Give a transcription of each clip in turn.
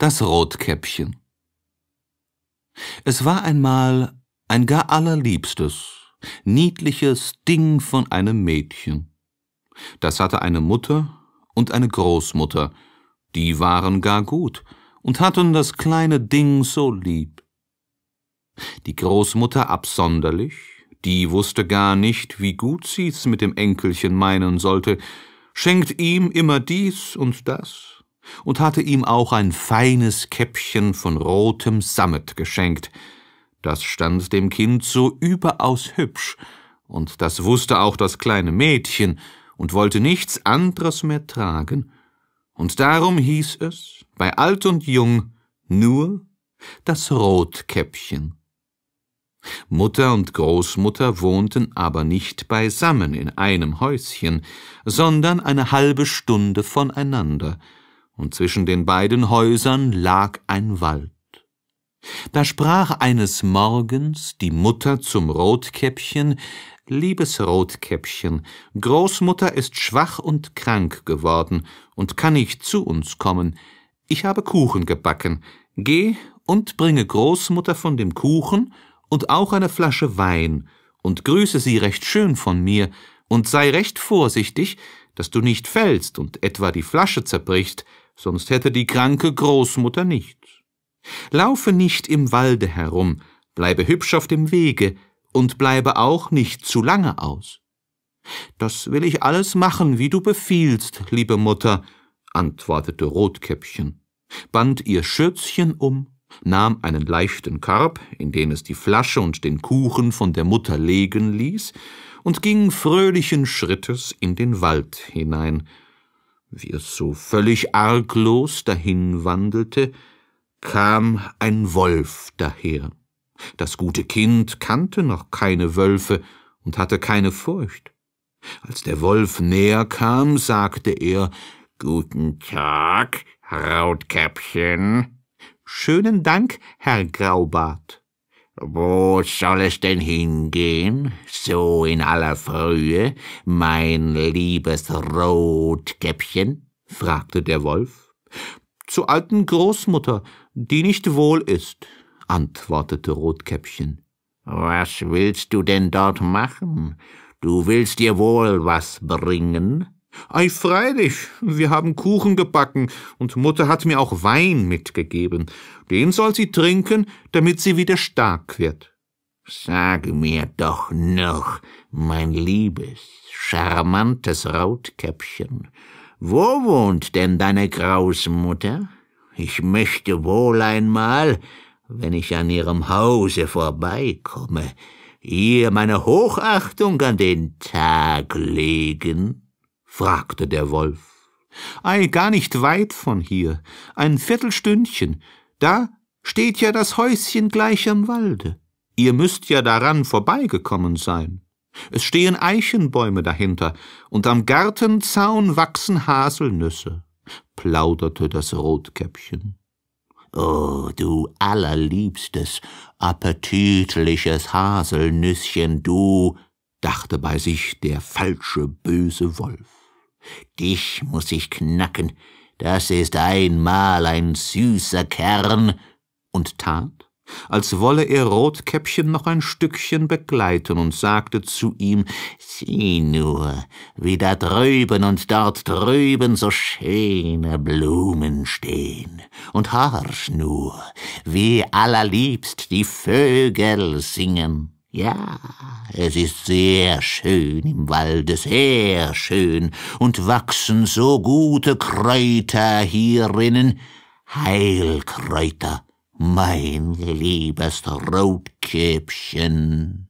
Das Rotkäppchen Es war einmal ein gar allerliebstes, niedliches Ding von einem Mädchen. Das hatte eine Mutter und eine Großmutter, die waren gar gut und hatten das kleine Ding so lieb. Die Großmutter absonderlich, die wusste gar nicht, wie gut sie's mit dem Enkelchen meinen sollte, schenkt ihm immer dies und das, und hatte ihm auch ein feines Käppchen von rotem Sammet geschenkt. Das stand dem Kind so überaus hübsch, und das wusste auch das kleine Mädchen und wollte nichts anderes mehr tragen. Und darum hieß es, bei alt und jung, nur das Rotkäppchen. Mutter und Großmutter wohnten aber nicht beisammen in einem Häuschen, sondern eine halbe Stunde voneinander, und zwischen den beiden Häusern lag ein Wald. Da sprach eines Morgens die Mutter zum Rotkäppchen, Liebes Rotkäppchen, Großmutter ist schwach und krank geworden und kann nicht zu uns kommen. Ich habe Kuchen gebacken. Geh und bringe Großmutter von dem Kuchen und auch eine Flasche Wein und grüße sie recht schön von mir und sei recht vorsichtig, dass du nicht fällst und etwa die Flasche zerbrichst, sonst hätte die kranke Großmutter nichts. Laufe nicht im Walde herum, bleibe hübsch auf dem Wege und bleibe auch nicht zu lange aus. Das will ich alles machen, wie du befiehlst, liebe Mutter, antwortete Rotkäppchen, band ihr Schürzchen um, nahm einen leichten Korb, in den es die Flasche und den Kuchen von der Mutter legen ließ, und ging fröhlichen Schrittes in den Wald hinein, wie es so völlig arglos dahinwandelte, kam ein Wolf daher. Das gute Kind kannte noch keine Wölfe und hatte keine Furcht. Als der Wolf näher kam, sagte er Guten Tag, Rautkäppchen. Schönen Dank, Herr Graubart. Wo soll es denn hingehen, so in aller Frühe, mein liebes Rotkäppchen? fragte der Wolf. Zur alten Großmutter, die nicht wohl ist, antwortete Rotkäppchen. Was willst du denn dort machen? Du willst dir wohl was bringen? Ei, freilich, wir haben Kuchen gebacken, und Mutter hat mir auch Wein mitgegeben. Den soll sie trinken, damit sie wieder stark wird. Sage mir doch noch, mein liebes, charmantes Rautkäppchen, wo wohnt denn deine Grausmutter? Ich möchte wohl einmal, wenn ich an ihrem Hause vorbeikomme, ihr meine Hochachtung an den Tag legen fragte der Wolf. Ei, gar nicht weit von hier, ein Viertelstündchen, da steht ja das Häuschen gleich am Walde. Ihr müsst ja daran vorbeigekommen sein. Es stehen Eichenbäume dahinter, und am Gartenzaun wachsen Haselnüsse, plauderte das Rotkäppchen. Oh, du allerliebstes, appetitliches Haselnüsschen, du, dachte bei sich der falsche böse Wolf. Dich muß ich knacken, das ist einmal ein süßer Kern, und tat, als wolle er Rotkäppchen noch ein Stückchen begleiten und sagte zu ihm, sieh nur, wie da drüben und dort drüben so schöne Blumen stehen, und horch nur, wie allerliebst die Vögel singen. Ja, es ist sehr schön im Walde, sehr schön, und wachsen so gute Kräuter hierinnen, Heilkräuter, mein liebes Rotkäppchen.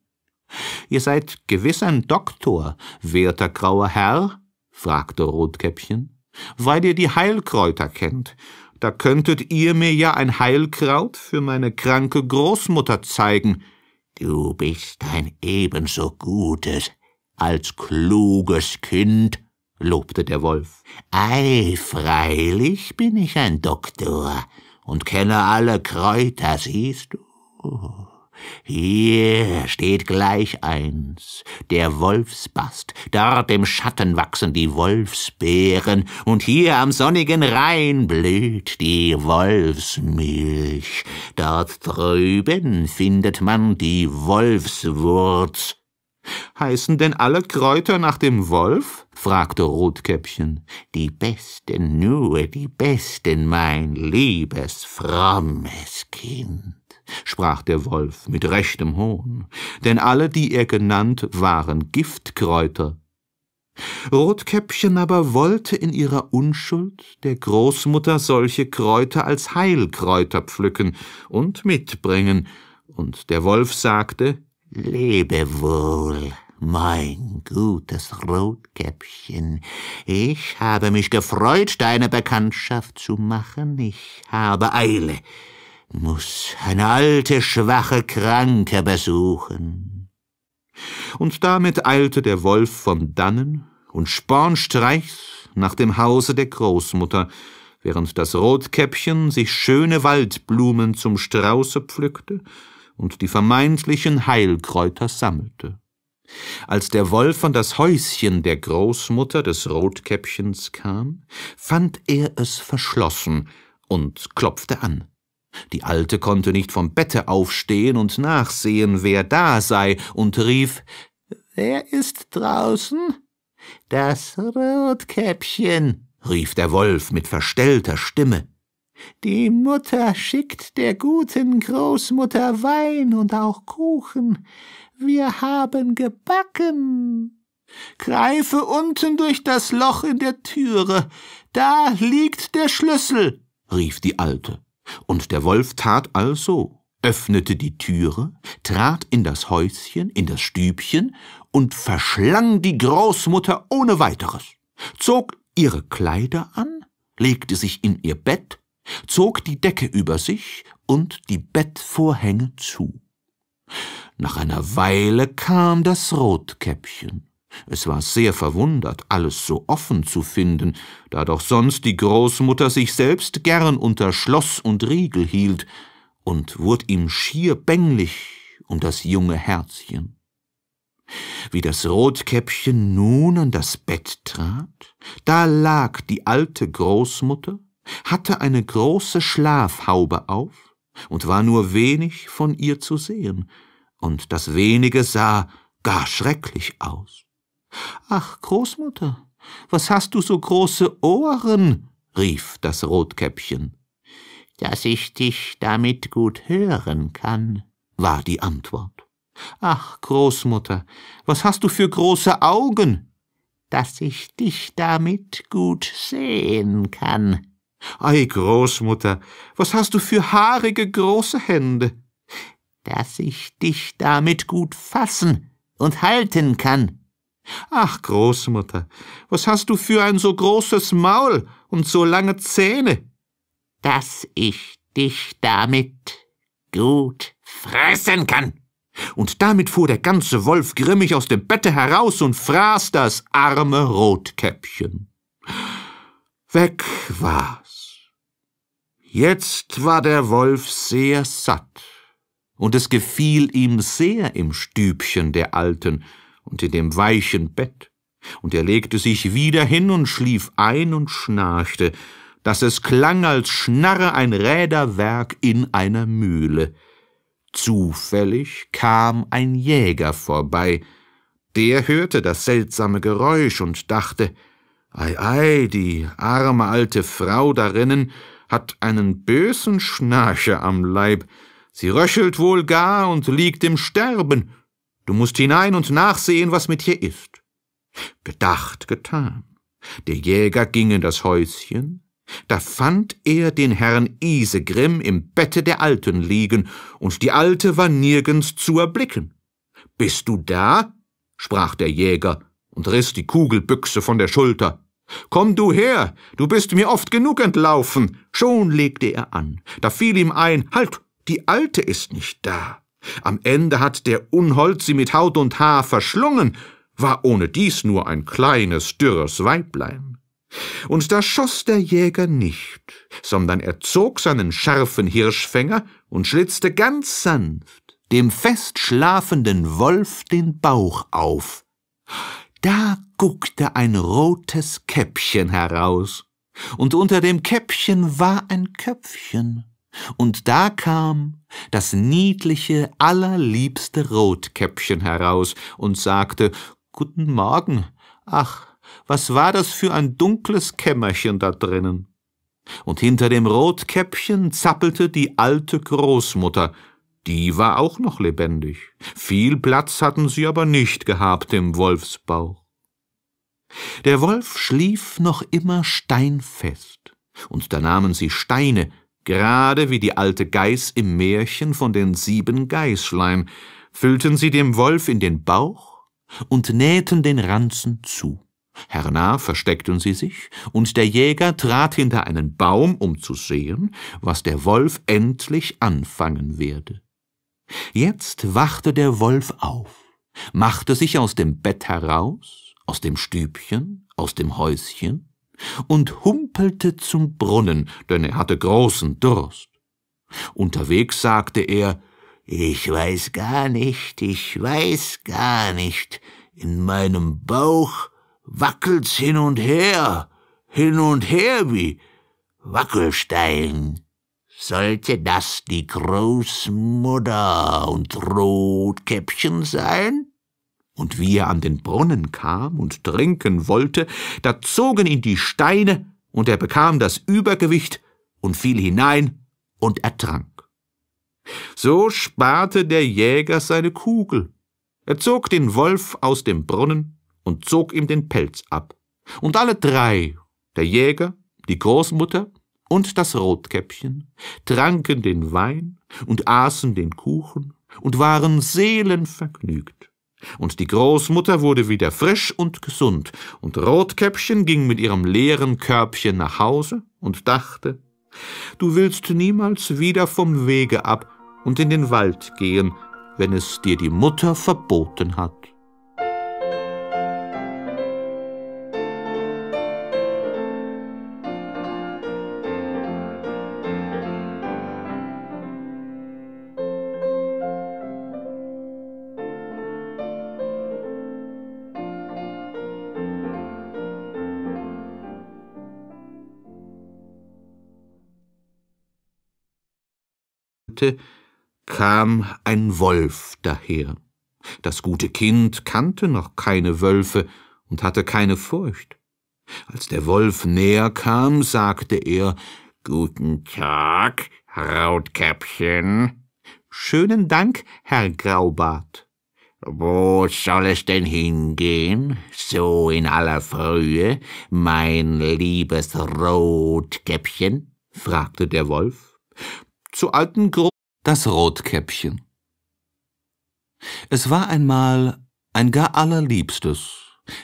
Ihr seid gewiss ein Doktor, werter grauer Herr, fragte Rotkäppchen, weil ihr die Heilkräuter kennt, da könntet ihr mir ja ein Heilkraut für meine kranke Großmutter zeigen, Du bist ein ebenso gutes als kluges Kind, lobte der Wolf. Ei, freilich bin ich ein Doktor und kenne alle Kräuter, siehst du. Hier steht gleich eins, der Wolfsbast, dort im Schatten wachsen die Wolfsbeeren, und hier am sonnigen Rhein blüht die Wolfsmilch, dort drüben findet man die Wolfswurz. Heißen denn alle Kräuter nach dem Wolf? fragte Rotkäppchen. Die besten nur, die besten, mein liebes, frommes Kind sprach der Wolf mit rechtem Hohn, denn alle, die er genannt, waren Giftkräuter. Rotkäppchen aber wollte in ihrer Unschuld der Großmutter solche Kräuter als Heilkräuter pflücken und mitbringen, und der Wolf sagte Lebe wohl, mein gutes Rotkäppchen, ich habe mich gefreut, deine Bekanntschaft zu machen, ich habe Eile, muss eine alte, schwache Kranke besuchen. Und damit eilte der Wolf von dannen und spornstreichs nach dem Hause der Großmutter, während das Rotkäppchen sich schöne Waldblumen zum Strauße pflückte und die vermeintlichen Heilkräuter sammelte. Als der Wolf an das Häuschen der Großmutter des Rotkäppchens kam, fand er es verschlossen und klopfte an. Die Alte konnte nicht vom Bette aufstehen und nachsehen, wer da sei, und rief Wer ist draußen? Das Rotkäppchen, rief der Wolf mit verstellter Stimme. Die Mutter schickt der guten Großmutter Wein und auch Kuchen. Wir haben gebacken. Greife unten durch das Loch in der Türe. Da liegt der Schlüssel, rief die Alte. Und der Wolf tat also, öffnete die Türe, trat in das Häuschen, in das Stübchen und verschlang die Großmutter ohne weiteres, zog ihre Kleider an, legte sich in ihr Bett, zog die Decke über sich und die Bettvorhänge zu. Nach einer Weile kam das Rotkäppchen. Es war sehr verwundert, alles so offen zu finden, da doch sonst die Großmutter sich selbst gern unter Schloss und Riegel hielt, und wurd ihm schier bänglich um das junge Herzchen. Wie das Rotkäppchen nun an das Bett trat, da lag die alte Großmutter, hatte eine große Schlafhaube auf und war nur wenig von ihr zu sehen, und das wenige sah gar schrecklich aus. Ach, Großmutter, was hast du so große Ohren? rief das Rotkäppchen. Dass ich dich damit gut hören kann, war die Antwort. Ach, Großmutter, was hast du für große Augen? Dass ich dich damit gut sehen kann. Ei, Großmutter, was hast du für haarige große Hände? Dass ich dich damit gut fassen und halten kann. Ach, Großmutter, was hast du für ein so großes Maul und so lange Zähne? Dass ich dich damit gut fressen kann. Und damit fuhr der ganze Wolf grimmig aus dem Bette heraus und fraß das arme Rotkäppchen. Weg war's. Jetzt war der Wolf sehr satt, und es gefiel ihm sehr im Stübchen der Alten, und in dem weichen Bett, und er legte sich wieder hin und schlief ein und schnarchte, daß es klang, als schnarre ein Räderwerk in einer Mühle. Zufällig kam ein Jäger vorbei, der hörte das seltsame Geräusch und dachte, Ei, ei, die arme alte Frau darinnen hat einen bösen Schnarcher am Leib. Sie röchelt wohl gar und liegt im Sterben. Du musst hinein und nachsehen, was mit ihr ist. Gedacht, getan. Der Jäger ging in das Häuschen, da fand er den Herrn Isegrim im Bette der Alten liegen, und die Alte war nirgends zu erblicken. Bist du da? sprach der Jäger und riß die Kugelbüchse von der Schulter. Komm du her, du bist mir oft genug entlaufen. Schon legte er an. Da fiel ihm ein, halt, die Alte ist nicht da. Am Ende hat der Unhold sie mit Haut und Haar verschlungen, war ohne dies nur ein kleines, dürres Weiblein. Und da schoss der Jäger nicht, sondern er zog seinen scharfen Hirschfänger und schlitzte ganz sanft dem fest schlafenden Wolf den Bauch auf. Da guckte ein rotes Käppchen heraus, und unter dem Käppchen war ein Köpfchen. Und da kam das niedliche, allerliebste Rotkäppchen heraus und sagte Guten Morgen. Ach, was war das für ein dunkles Kämmerchen da drinnen? Und hinter dem Rotkäppchen zappelte die alte Großmutter, die war auch noch lebendig. Viel Platz hatten sie aber nicht gehabt im Wolfsbauch. Der Wolf schlief noch immer steinfest, und da nahmen sie Steine Gerade wie die alte Geiß im Märchen von den sieben Geißlein füllten sie dem Wolf in den Bauch und nähten den Ranzen zu. Hernach versteckten sie sich, und der Jäger trat hinter einen Baum, um zu sehen, was der Wolf endlich anfangen werde. Jetzt wachte der Wolf auf, machte sich aus dem Bett heraus, aus dem Stübchen, aus dem Häuschen, und humpelte zum Brunnen, denn er hatte großen Durst. Unterwegs sagte er Ich weiß gar nicht, ich weiß gar nicht, in meinem Bauch wackelt's hin und her, hin und her wie Wackelstein. Sollte das die Großmutter und Rotkäppchen sein? Und wie er an den Brunnen kam und trinken wollte, da zogen ihn die Steine, und er bekam das Übergewicht und fiel hinein und ertrank. So sparte der Jäger seine Kugel. Er zog den Wolf aus dem Brunnen und zog ihm den Pelz ab. Und alle drei, der Jäger, die Großmutter und das Rotkäppchen, tranken den Wein und aßen den Kuchen und waren seelenvergnügt. Und die Großmutter wurde wieder frisch und gesund, und Rotkäppchen ging mit ihrem leeren Körbchen nach Hause und dachte, du willst niemals wieder vom Wege ab und in den Wald gehen, wenn es dir die Mutter verboten hat. wollte, kam ein Wolf daher. Das gute Kind kannte noch keine Wölfe und hatte keine Furcht. Als der Wolf näher kam, sagte er Guten Tag, Rotkäppchen. Schönen Dank, Herr Graubart. Wo soll es denn hingehen, so in aller Frühe, mein liebes Rotkäppchen? fragte der Wolf. Zu alten das Rotkäppchen Es war einmal ein gar allerliebstes,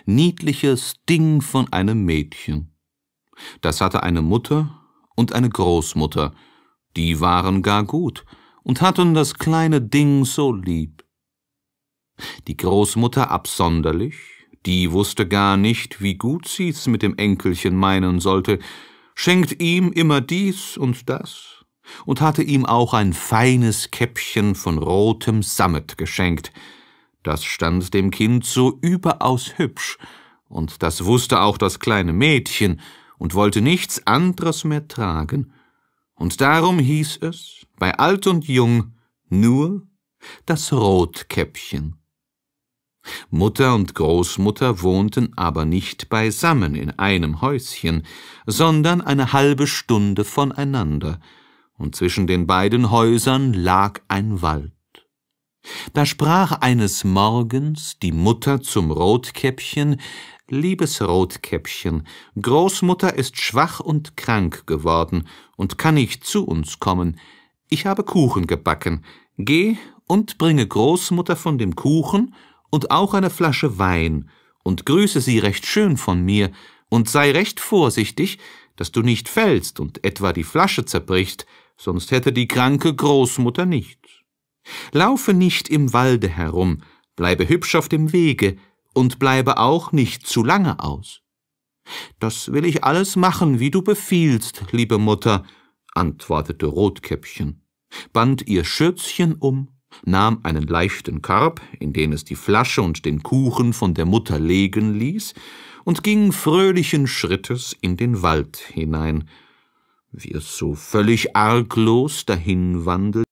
niedliches Ding von einem Mädchen. Das hatte eine Mutter und eine Großmutter, die waren gar gut und hatten das kleine Ding so lieb. Die Großmutter absonderlich, die wusste gar nicht, wie gut sie's mit dem Enkelchen meinen sollte, schenkt ihm immer dies und das, und hatte ihm auch ein feines Käppchen von rotem Sammet geschenkt. Das stand dem Kind so überaus hübsch, und das wußte auch das kleine Mädchen und wollte nichts anderes mehr tragen. Und darum hieß es, bei alt und jung, nur das Rotkäppchen. Mutter und Großmutter wohnten aber nicht beisammen in einem Häuschen, sondern eine halbe Stunde voneinander, und zwischen den beiden Häusern lag ein Wald. Da sprach eines Morgens die Mutter zum Rotkäppchen, Liebes Rotkäppchen, Großmutter ist schwach und krank geworden und kann nicht zu uns kommen. Ich habe Kuchen gebacken. Geh und bringe Großmutter von dem Kuchen und auch eine Flasche Wein und grüße sie recht schön von mir und sei recht vorsichtig, dass du nicht fällst und etwa die Flasche zerbrichst, sonst hätte die kranke Großmutter nichts. Laufe nicht im Walde herum, bleibe hübsch auf dem Wege und bleibe auch nicht zu lange aus. Das will ich alles machen, wie du befiehlst, liebe Mutter, antwortete Rotkäppchen, band ihr Schürzchen um, nahm einen leichten Korb, in den es die Flasche und den Kuchen von der Mutter legen ließ, und ging fröhlichen Schrittes in den Wald hinein, wie es so völlig arglos dahinwandelt